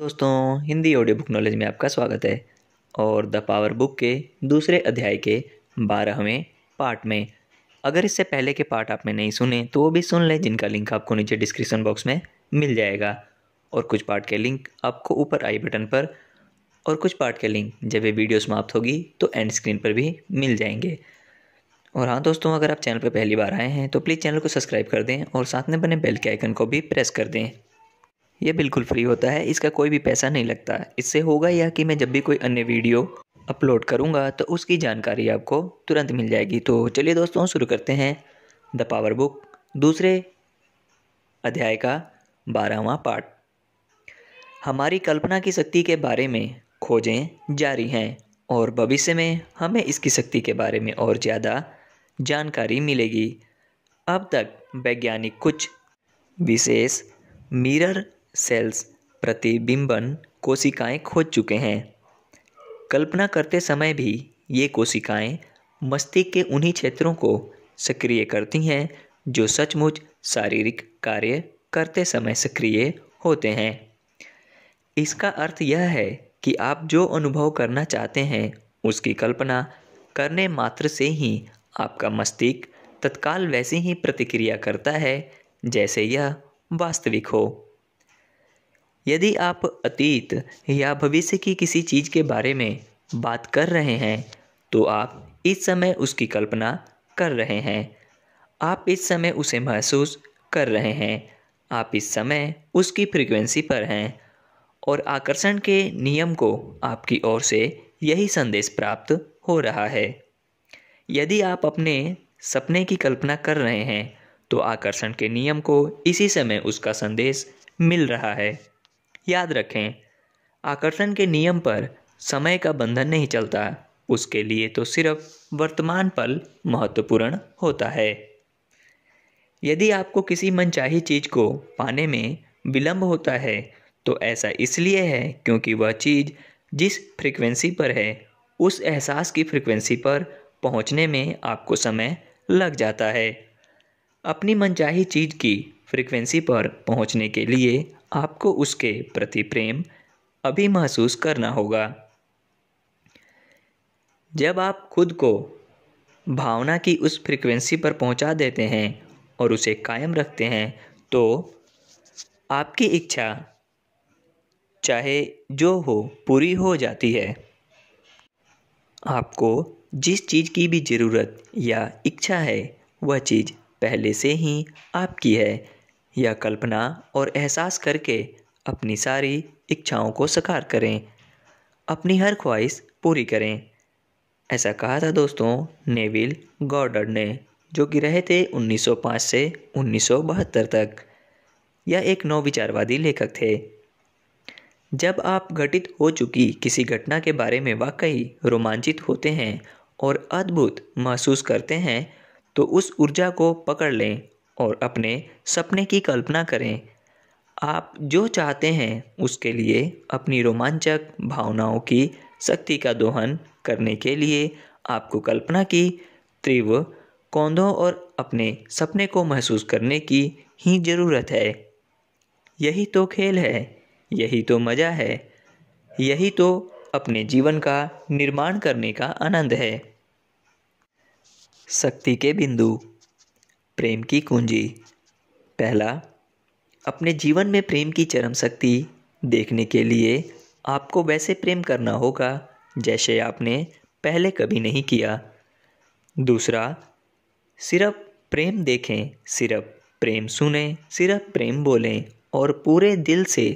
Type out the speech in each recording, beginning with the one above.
दोस्तों Hindi audio book knowledge में आपका स्वागत है और द पावर बुक के दूसरे अध्याय के बारहवें पार्ट में अगर इससे पहले के पार्ट आपने नहीं सुने तो वो भी सुन लें जिनका लिंक आपको नीचे डिस्क्रिप्शन बॉक्स में मिल जाएगा और कुछ पार्ट के लिंक आपको ऊपर आई बटन पर और कुछ पार्ट के लिंक जब ये वीडियो समाप्त होगी तो एंड स्क्रीन पर भी मिल जाएंगे और हाँ दोस्तों अगर आप चैनल पर पहली बार आए हैं तो प्लीज़ चैनल को सब्सक्राइब कर दें और साथ में बने बेल के आइकन को भी प्रेस कर दें ये बिल्कुल फ्री होता है इसका कोई भी पैसा नहीं लगता इससे होगा यह कि मैं जब भी कोई अन्य वीडियो अपलोड करूँगा तो उसकी जानकारी आपको तुरंत मिल जाएगी तो चलिए दोस्तों शुरू करते हैं द पावर बुक दूसरे अध्याय का बारहवा पार्ट हमारी कल्पना की शक्ति के बारे में खोजें जारी हैं और भविष्य में हमें इसकी शक्ति के बारे में और ज़्यादा जानकारी मिलेगी अब तक वैज्ञानिक कुछ विशेष मिरर सेल्स प्रतिबिंबन कोशिकाएं खोज चुके हैं कल्पना करते समय भी ये कोशिकाएं मस्तिष्क के उन्हीं क्षेत्रों को सक्रिय करती हैं जो सचमुच शारीरिक कार्य करते समय सक्रिय होते हैं इसका अर्थ यह है कि आप जो अनुभव करना चाहते हैं उसकी कल्पना करने मात्र से ही आपका मस्तिष्क तत्काल वैसी ही प्रतिक्रिया करता है जैसे यह वास्तविक हो यदि आप अतीत या भविष्य की किसी चीज़ के बारे में बात कर रहे हैं तो आप इस समय उसकी कल्पना कर रहे हैं आप इस समय उसे महसूस कर रहे हैं आप इस समय उसकी फ्रीक्वेंसी पर हैं और आकर्षण के नियम को आपकी ओर से यही संदेश प्राप्त हो रहा है यदि आप अपने सपने की कल्पना कर रहे हैं तो आकर्षण के नियम को इसी समय उसका संदेश मिल रहा है याद रखें आकर्षण के नियम पर समय का बंधन नहीं चलता उसके लिए तो सिर्फ वर्तमान पल महत्वपूर्ण होता है यदि आपको किसी मनचाही चीज़ को पाने में विलंब होता है तो ऐसा इसलिए है क्योंकि वह चीज़ जिस फ्रीक्वेंसी पर है उस एहसास की फ्रिक्वेंसी पर पहुंचने में आपको समय लग जाता है अपनी मनचाही चीज़ की फ्रिक्वेंसी पर पहुंचने के लिए आपको उसके प्रति प्रेम अभी महसूस करना होगा जब आप खुद को भावना की उस फ्रिक्वेंसी पर पहुंचा देते हैं और उसे कायम रखते हैं तो आपकी इच्छा चाहे जो हो पूरी हो जाती है आपको जिस चीज़ की भी ज़रूरत या इच्छा है वह चीज़ पहले से ही आपकी है या कल्पना और एहसास करके अपनी सारी इच्छाओं को साकार करें अपनी हर ख्वाहिश पूरी करें ऐसा कहा था दोस्तों नेविल गॉर्डर ने जो कि रहे थे 1905 से 1972 तक यह एक नौविचारवादी लेखक थे जब आप घटित हो चुकी किसी घटना के बारे में वाकई रोमांचित होते हैं और अद्भुत महसूस करते हैं तो उस ऊर्जा को पकड़ लें और अपने सपने की कल्पना करें आप जो चाहते हैं उसके लिए अपनी रोमांचक भावनाओं की शक्ति का दोहन करने के लिए आपको कल्पना की तीव्र कौंधों और अपने सपने को महसूस करने की ही ज़रूरत है यही तो खेल है यही तो मज़ा है यही तो अपने जीवन का निर्माण करने का आनंद है शक्ति के बिंदु प्रेम की कुंजी पहला अपने जीवन में प्रेम की चरम शक्ति देखने के लिए आपको वैसे प्रेम करना होगा जैसे आपने पहले कभी नहीं किया दूसरा सिर्फ प्रेम देखें सिर्फ प्रेम सुने सिर्फ प्रेम बोलें और पूरे दिल से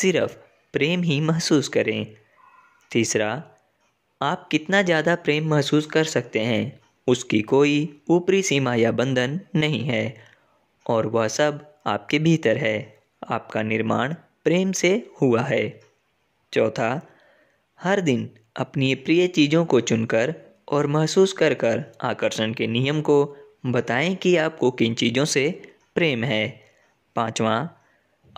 सिर्फ प्रेम ही महसूस करें तीसरा आप कितना ज़्यादा प्रेम महसूस कर सकते हैं उसकी कोई ऊपरी सीमा या बंधन नहीं है और वह सब आपके भीतर है आपका निर्माण प्रेम से हुआ है चौथा हर दिन अपनी प्रिय चीज़ों को चुनकर और महसूस कर कर आकर्षण के नियम को बताएं कि आपको किन चीज़ों से प्रेम है पांचवा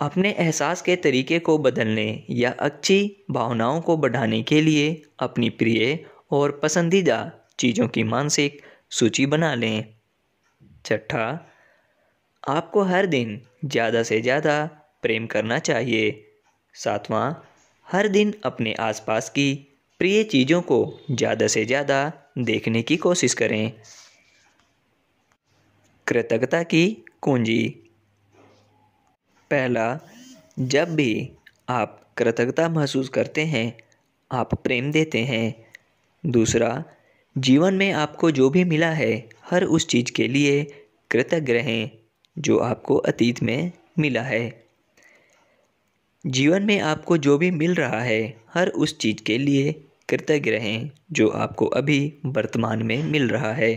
अपने एहसास के तरीके को बदलने या अच्छी भावनाओं को बढ़ाने के लिए अपनी प्रिय और पसंदीदा चीज़ों की मानसिक सूची बना लें छठा आपको हर दिन ज़्यादा से ज़्यादा प्रेम करना चाहिए सातवां हर दिन अपने आसपास की प्रिय चीज़ों को ज़्यादा से ज़्यादा देखने की कोशिश करें कृतज्ञता की कुंजी पहला जब भी आप कृतज्ञता महसूस करते हैं आप प्रेम देते हैं दूसरा जीवन में आपको जो भी मिला है हर उस चीज़ के लिए कृतज्ञ रहें जो आपको अतीत में मिला है जीवन में आपको जो भी मिल रहा है हर उस चीज़ के लिए कृतज्ञ रहें जो आपको अभी वर्तमान में मिल रहा है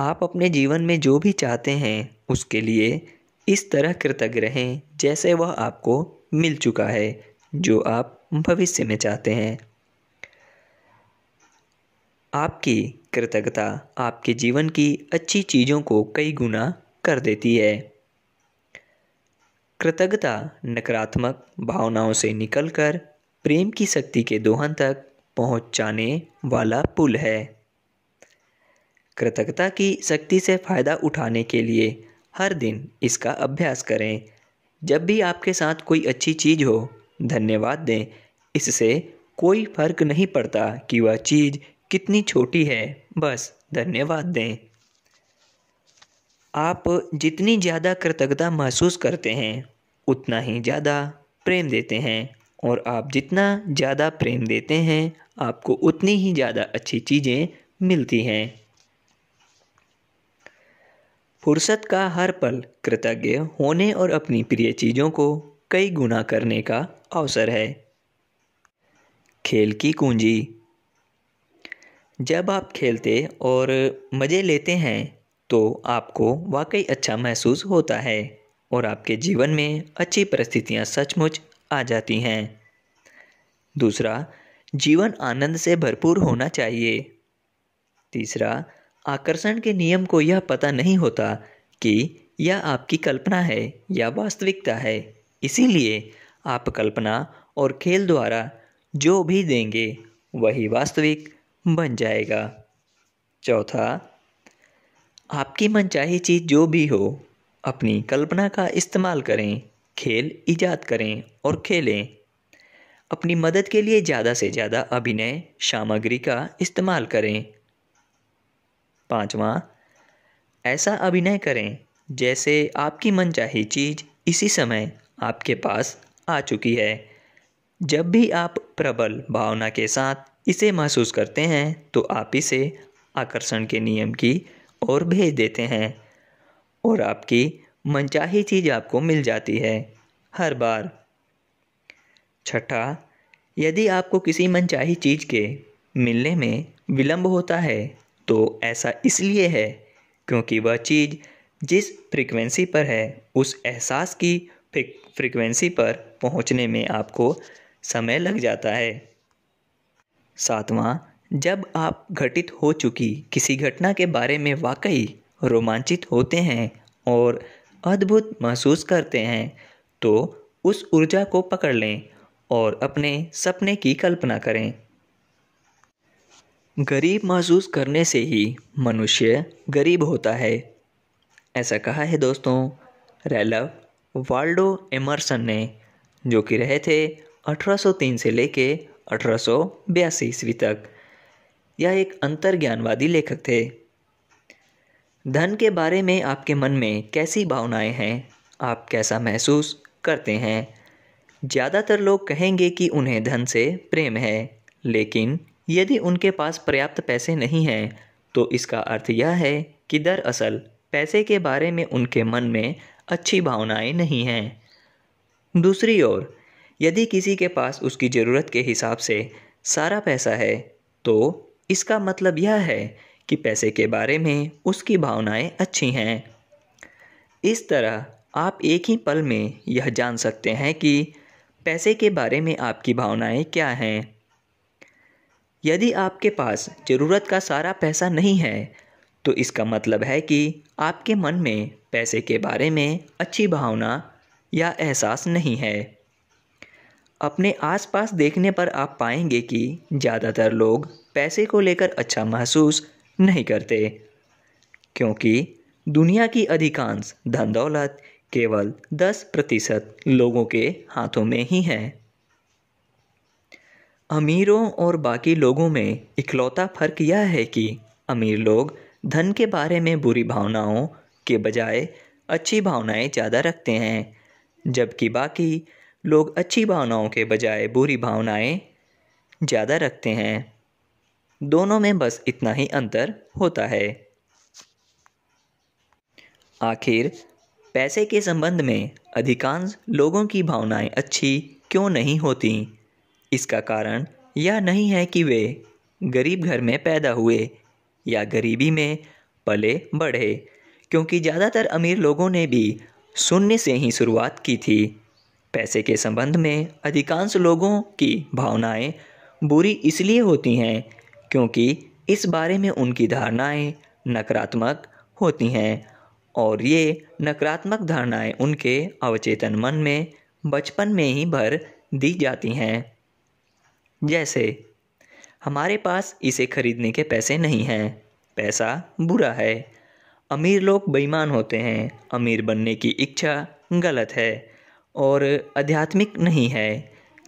आप अपने जीवन में जो भी चाहते हैं उसके लिए इस तरह कृतज्ञ रहें जैसे वह आपको मिल चुका है जो आप भविष्य में चाहते हैं आपकी कृतज्ञता आपके जीवन की अच्छी चीज़ों को कई गुना कर देती है कृतज्ञता नकारात्मक भावनाओं से निकलकर प्रेम की शक्ति के दोहन तक पहुंचाने वाला पुल है कृतज्ञता की शक्ति से फ़ायदा उठाने के लिए हर दिन इसका अभ्यास करें जब भी आपके साथ कोई अच्छी चीज़ हो धन्यवाद दें इससे कोई फर्क नहीं पड़ता कि वह चीज़ कितनी छोटी है बस धन्यवाद दें आप जितनी ज़्यादा कृतज्ञता महसूस करते हैं उतना ही ज़्यादा प्रेम देते हैं और आप जितना ज़्यादा प्रेम देते हैं आपको उतनी ही ज़्यादा अच्छी चीज़ें मिलती हैं फुर्सत का हर पल कृतज्ञ होने और अपनी प्रिय चीज़ों को कई गुना करने का अवसर है खेल की कुंजी जब आप खेलते और मज़े लेते हैं तो आपको वाकई अच्छा महसूस होता है और आपके जीवन में अच्छी परिस्थितियाँ सचमुच आ जाती हैं दूसरा जीवन आनंद से भरपूर होना चाहिए तीसरा आकर्षण के नियम को यह पता नहीं होता कि यह आपकी कल्पना है या वास्तविकता है इसीलिए आप कल्पना और खेल द्वारा जो भी देंगे वही वास्तविक बन जाएगा चौथा आपकी मनचाही चीज़ जो भी हो अपनी कल्पना का इस्तेमाल करें खेल ईजाद करें और खेलें अपनी मदद के लिए ज़्यादा से ज़्यादा अभिनय सामग्री का इस्तेमाल करें पाँचवा ऐसा अभिनय करें जैसे आपकी मनचाही चीज़ इसी समय आपके पास आ चुकी है जब भी आप प्रबल भावना के साथ इसे महसूस करते हैं तो आप इसे आकर्षण के नियम की ओर भेज देते हैं और आपकी मनचाही चीज़ आपको मिल जाती है हर बार छठा यदि आपको किसी मनचाही चीज़ के मिलने में विलंब होता है तो ऐसा इसलिए है क्योंकि वह चीज़ जिस फ्रीक्वेंसी पर है उस एहसास की फ्रीक्वेंसी पर पहुंचने में आपको समय लग जाता है सातवां जब आप घटित हो चुकी किसी घटना के बारे में वाकई रोमांचित होते हैं और अद्भुत महसूस करते हैं तो उस ऊर्जा को पकड़ लें और अपने सपने की कल्पना करें गरीब महसूस करने से ही मनुष्य गरीब होता है ऐसा कहा है दोस्तों रैलव वाल्डो एमरसन ने जो कि रहे थे 1803 से लेके अठारह ईस्वी तक यह एक अंतर्ज्ञानवादी लेखक थे धन के बारे में आपके मन में कैसी भावनाएं हैं आप कैसा महसूस करते हैं ज़्यादातर लोग कहेंगे कि उन्हें धन से प्रेम है लेकिन यदि उनके पास पर्याप्त पैसे नहीं हैं तो इसका अर्थ यह है कि दरअसल पैसे के बारे में उनके मन में अच्छी भावनाएं नहीं हैं दूसरी ओर यदि किसी के पास उसकी ज़रूरत के हिसाब से सारा पैसा है तो इसका मतलब यह है कि पैसे के बारे में उसकी भावनाएं अच्छी हैं इस तरह आप एक ही पल में यह जान सकते हैं कि पैसे के बारे में आपकी भावनाएं क्या हैं यदि आपके पास ज़रूरत का सारा पैसा नहीं है तो इसका मतलब है कि आपके मन में पैसे के बारे में अच्छी भावना या एहसास नहीं है अपने आसपास देखने पर आप पाएंगे कि ज़्यादातर लोग पैसे को लेकर अच्छा महसूस नहीं करते क्योंकि दुनिया की अधिकांश धन दौलत केवल 10 प्रतिशत लोगों के हाथों में ही है अमीरों और बाकी लोगों में इकलौता फर्क यह है कि अमीर लोग धन के बारे में बुरी भावनाओं के बजाय अच्छी भावनाएं ज़्यादा रखते हैं जबकि बाकी लोग अच्छी भावनाओं के बजाय बुरी भावनाएं ज़्यादा रखते हैं दोनों में बस इतना ही अंतर होता है आखिर पैसे के संबंध में अधिकांश लोगों की भावनाएं अच्छी क्यों नहीं होती इसका कारण यह नहीं है कि वे गरीब घर में पैदा हुए या गरीबी में पले बढ़े क्योंकि ज़्यादातर अमीर लोगों ने भी शून्य से ही शुरुआत की थी पैसे के संबंध में अधिकांश लोगों की भावनाएं बुरी इसलिए होती हैं क्योंकि इस बारे में उनकी धारणाएं नकारात्मक होती हैं और ये नकारात्मक धारणाएं उनके अवचेतन मन में बचपन में ही भर दी जाती हैं जैसे हमारे पास इसे खरीदने के पैसे नहीं हैं पैसा बुरा है अमीर लोग बेईमान होते हैं अमीर बनने की इच्छा गलत है और आध्यात्मिक नहीं है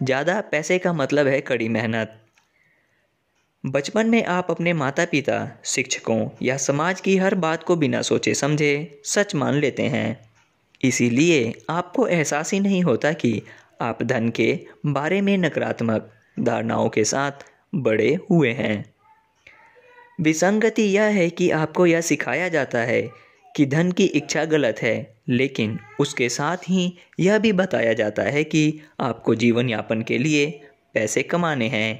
ज़्यादा पैसे का मतलब है कड़ी मेहनत बचपन में आप अपने माता पिता शिक्षकों या समाज की हर बात को बिना सोचे समझे सच मान लेते हैं इसीलिए आपको एहसास ही नहीं होता कि आप धन के बारे में नकारात्मक धारणाओं के साथ बड़े हुए हैं विसंगति यह है कि आपको यह सिखाया जाता है कि धन की इच्छा गलत है लेकिन उसके साथ ही यह भी बताया जाता है कि आपको जीवन यापन के लिए पैसे कमाने हैं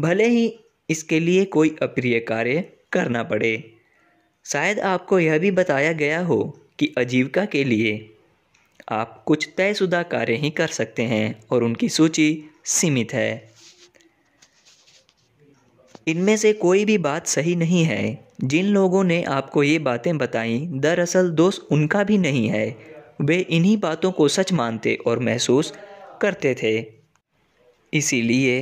भले ही इसके लिए कोई अप्रिय कार्य करना पड़े शायद आपको यह भी बताया गया हो कि आजीविका के लिए आप कुछ तयशुदा कार्य ही कर सकते हैं और उनकी सूची सीमित है इनमें से कोई भी बात सही नहीं है जिन लोगों ने आपको ये बातें बताई दरअसल दोस्त उनका भी नहीं है वे इन्हीं बातों को सच मानते और महसूस करते थे इसीलिए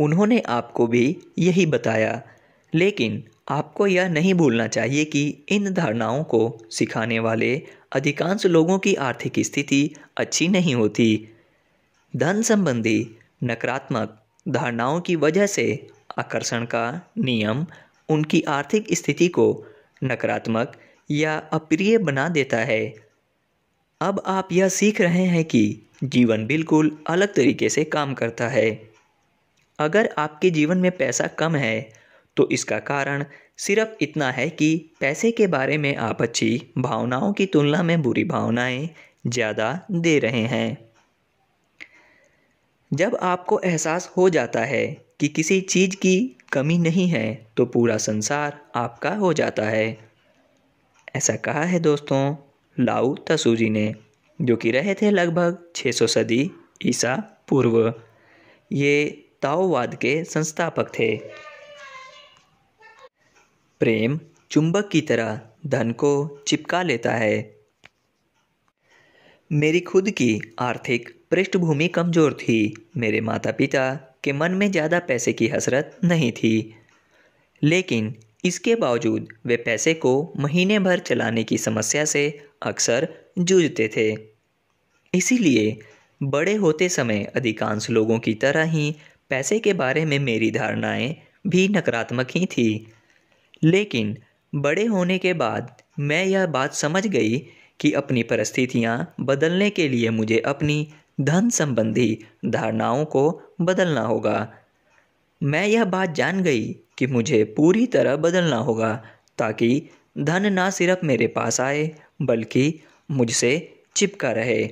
उन्होंने आपको भी यही बताया लेकिन आपको यह नहीं भूलना चाहिए कि इन धारणाओं को सिखाने वाले अधिकांश लोगों की आर्थिक स्थिति अच्छी नहीं होती धन संबंधी नकारात्मक धारणाओं की वजह से आकर्षण का नियम उनकी आर्थिक स्थिति को नकारात्मक या अप्रिय बना देता है अब आप यह सीख रहे हैं कि जीवन बिल्कुल अलग तरीके से काम करता है अगर आपके जीवन में पैसा कम है तो इसका कारण सिर्फ इतना है कि पैसे के बारे में आप अच्छी भावनाओं की तुलना में बुरी भावनाएं ज़्यादा दे रहे हैं जब आपको एहसास हो जाता है कि किसी चीज़ की कमी नहीं है तो पूरा संसार आपका हो जाता है ऐसा कहा है दोस्तों लाओ तसूजी ने जो कि रहे थे लगभग 600 सदी ईसा पूर्व ये ताओवाद के संस्थापक थे प्रेम चुंबक की तरह धन को चिपका लेता है मेरी खुद की आर्थिक पृष्ठभूमि कमज़ोर थी मेरे माता पिता कि मन में ज़्यादा पैसे की हसरत नहीं थी लेकिन इसके बावजूद वे पैसे को महीने भर चलाने की समस्या से अक्सर जूझते थे इसीलिए बड़े होते समय अधिकांश लोगों की तरह ही पैसे के बारे में मेरी धारणाएं भी नकारात्मक ही थी लेकिन बड़े होने के बाद मैं यह बात समझ गई कि अपनी परिस्थितियाँ बदलने के लिए मुझे अपनी धन संबंधी धारणाओं को बदलना होगा मैं यह बात जान गई कि मुझे पूरी तरह बदलना होगा ताकि धन ना सिर्फ मेरे पास आए बल्कि मुझसे चिपका रहे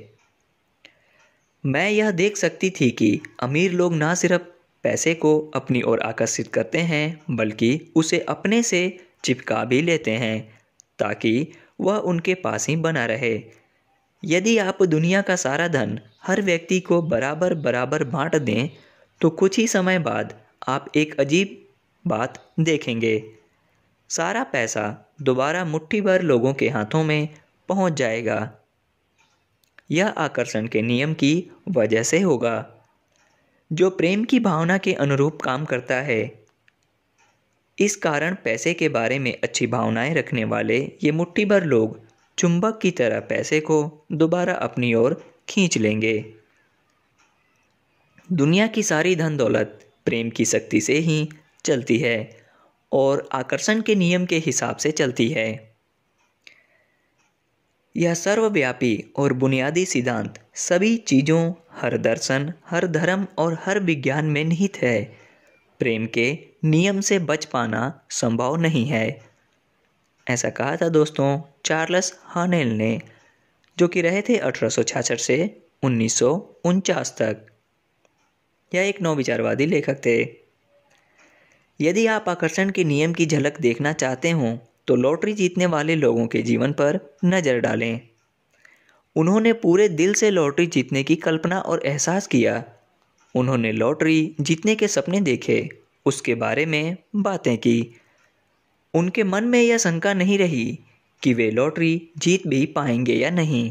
मैं यह देख सकती थी कि अमीर लोग ना सिर्फ पैसे को अपनी ओर आकर्षित करते हैं बल्कि उसे अपने से चिपका भी लेते हैं ताकि वह उनके पास ही बना रहे यदि आप दुनिया का सारा धन हर व्यक्ति को बराबर बराबर बांट दें तो कुछ ही समय बाद आप एक अजीब बात देखेंगे सारा पैसा दोबारा मुट्ठी भर लोगों के हाथों में पहुंच जाएगा यह आकर्षण के नियम की वजह से होगा जो प्रेम की भावना के अनुरूप काम करता है इस कारण पैसे के बारे में अच्छी भावनाएं रखने वाले ये मुट्ठी भर लोग चुंबक की तरह पैसे को दोबारा अपनी ओर खींच लेंगे दुनिया की सारी धन दौलत प्रेम की शक्ति से ही चलती है और आकर्षण के नियम के हिसाब से चलती है यह सर्वव्यापी और बुनियादी सिद्धांत सभी चीज़ों हर दर्शन हर धर्म और हर विज्ञान में निहित है प्रेम के नियम से बच पाना संभव नहीं है ऐसा कहा था दोस्तों चार्ल्स हानेल ने जो कि रहे थे अठारह से उन्नीस तक यह एक नौविचारवादी लेखक थे यदि आप आकर्षण के नियम की झलक देखना चाहते हों तो लॉटरी जीतने वाले लोगों के जीवन पर नज़र डालें उन्होंने पूरे दिल से लॉटरी जीतने की कल्पना और एहसास किया उन्होंने लॉटरी जीतने के सपने देखे उसके बारे में बातें की उनके मन में यह शंका नहीं रही कि वे लॉटरी जीत भी पाएंगे या नहीं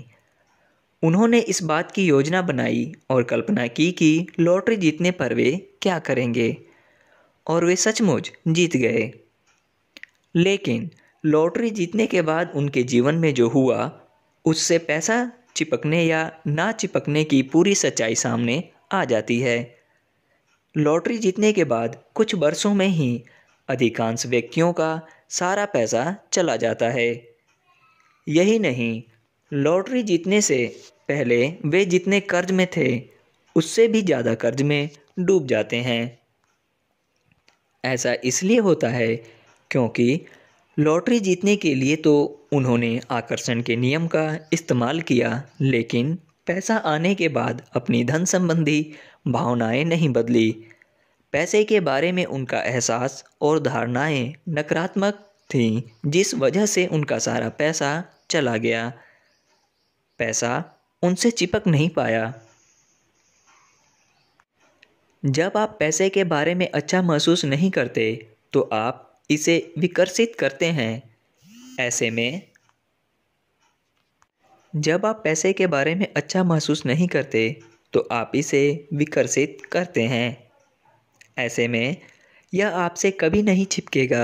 उन्होंने इस बात की योजना बनाई और कल्पना की कि लॉटरी जीतने पर वे क्या करेंगे और वे सचमुच जीत गए लेकिन लॉटरी जीतने के बाद उनके जीवन में जो हुआ उससे पैसा चिपकने या ना चिपकने की पूरी सच्चाई सामने आ जाती है लॉटरी जीतने के बाद कुछ वर्षों में ही अधिकांश व्यक्तियों का सारा पैसा चला जाता है यही नहीं लॉटरी जीतने से पहले वे जितने कर्ज में थे उससे भी ज़्यादा कर्ज में डूब जाते हैं ऐसा इसलिए होता है क्योंकि लॉटरी जीतने के लिए तो उन्होंने आकर्षण के नियम का इस्तेमाल किया लेकिन पैसा आने के बाद अपनी धन संबंधी भावनाएं नहीं बदली पैसे के बारे में उनका एहसास और धारणाएं नकारात्मक थी जिस वजह से उनका सारा पैसा चला गया पैसा उनसे चिपक नहीं पाया जब आप पैसे के बारे में अच्छा महसूस नहीं करते तो आप इसे विकसित करते हैं ऐसे में जब आप पैसे के बारे में अच्छा महसूस नहीं करते तो आप इसे विकसित करते हैं ऐसे में यह आपसे कभी नहीं छिपकेगा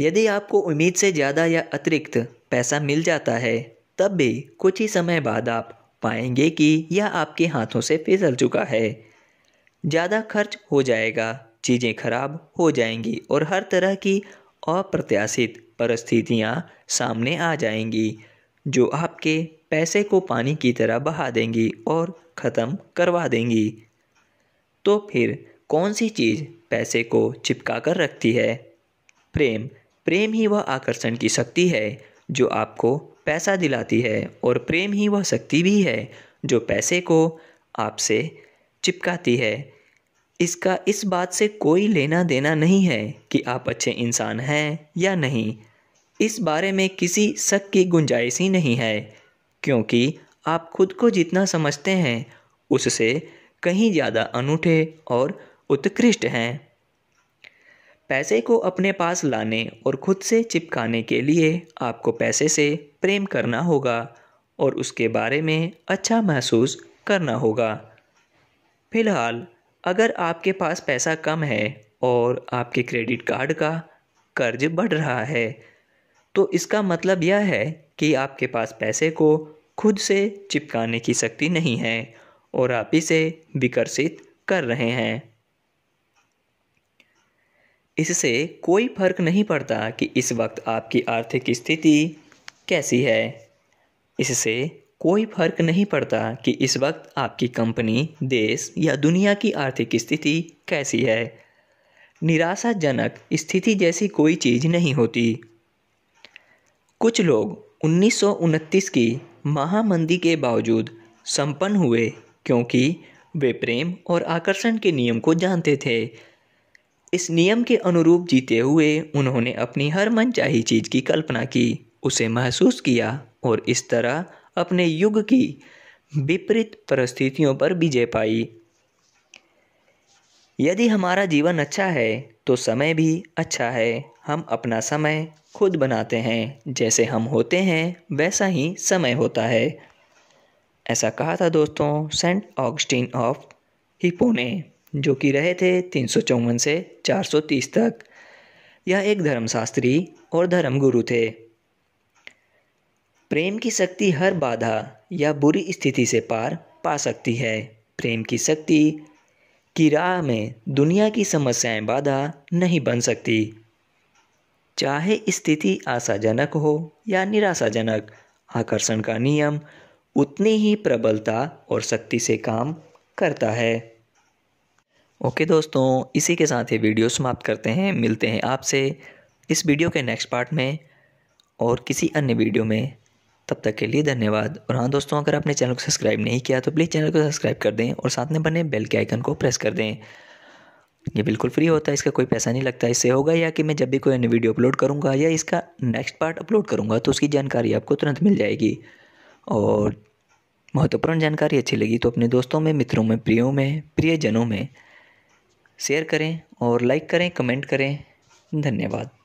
यदि आपको उम्मीद से ज़्यादा या अतिरिक्त पैसा मिल जाता है तब भी कुछ ही समय बाद आप पाएंगे कि यह आपके हाथों से फिसल चुका है ज़्यादा खर्च हो जाएगा चीज़ें खराब हो जाएंगी और हर तरह की अप्रत्याशित परिस्थितियाँ सामने आ जाएंगी जो आपके पैसे को पानी की तरह बहा देंगी और ख़त्म करवा देंगी तो फिर कौन सी चीज़ पैसे को चिपका कर रखती है प्रेम प्रेम ही वह आकर्षण की शक्ति है जो आपको पैसा दिलाती है और प्रेम ही वह शक्ति भी है जो पैसे को आपसे चिपकाती है इसका इस बात से कोई लेना देना नहीं है कि आप अच्छे इंसान हैं या नहीं इस बारे में किसी शक की गुंजाइश ही नहीं है क्योंकि आप खुद को जितना समझते हैं उससे कहीं ज़्यादा अनूठे और उत्कृष्ट हैं पैसे को अपने पास लाने और खुद से चिपकाने के लिए आपको पैसे से प्रेम करना होगा और उसके बारे में अच्छा महसूस करना होगा फिलहाल अगर आपके पास पैसा कम है और आपके क्रेडिट कार्ड का कर्ज बढ़ रहा है तो इसका मतलब यह है कि आपके पास पैसे को खुद से चिपकाने की शक्ति नहीं है और आप इसे विकसित कर रहे हैं इससे कोई फर्क नहीं पड़ता कि इस वक्त आपकी आर्थिक स्थिति कैसी है इससे कोई फर्क नहीं पड़ता कि इस वक्त आपकी कंपनी देश या दुनिया की आर्थिक स्थिति कैसी है निराशाजनक स्थिति जैसी कोई चीज़ नहीं होती कुछ लोग उन्नीस की महामंदी के बावजूद संपन्न हुए क्योंकि वे प्रेम और आकर्षण के नियम को जानते थे इस नियम के अनुरूप जीते हुए उन्होंने अपनी हर मनचाही चीज़ की कल्पना की उसे महसूस किया और इस तरह अपने युग की विपरीत परिस्थितियों पर विजय पाई यदि हमारा जीवन अच्छा है तो समय भी अच्छा है हम अपना समय खुद बनाते हैं जैसे हम होते हैं वैसा ही समय होता है ऐसा कहा था दोस्तों सेंट ऑगस्टीन ऑफ हिपो ने जो कि रहे थे तीन से चार तक यह एक धर्मशास्त्री और धर्मगुरु थे प्रेम की शक्ति हर बाधा या बुरी स्थिति से पार पा सकती है प्रेम की शक्ति की राह में दुनिया की समस्याएं बाधा नहीं बन सकती चाहे स्थिति आशाजनक हो या निराशाजनक आकर्षण का नियम उतनी ही प्रबलता और शक्ति से काम करता है ओके दोस्तों इसी के साथ ये वीडियो समाप्त करते हैं मिलते हैं आपसे इस वीडियो के नेक्स्ट पार्ट में और किसी अन्य वीडियो में तब तक के लिए धन्यवाद और हाँ दोस्तों अगर आपने चैनल को सब्सक्राइब नहीं किया तो प्लीज़ चैनल को सब्सक्राइब कर दें और साथ में बने बेल के आइकन को प्रेस कर दें ये बिल्कुल फ्री होता है इसका कोई पैसा नहीं लगता इससे होगा या कि मैं जब भी कोई अन्य वीडियो अपलोड करूँगा या इसका नेक्स्ट पार्ट अपलोड करूँगा तो उसकी जानकारी आपको तुरंत मिल जाएगी और महत्वपूर्ण जानकारी अच्छी लगी तो अपने दोस्तों में मित्रों में प्रियो में प्रियजनों में शेयर करें और लाइक करें कमेंट करें धन्यवाद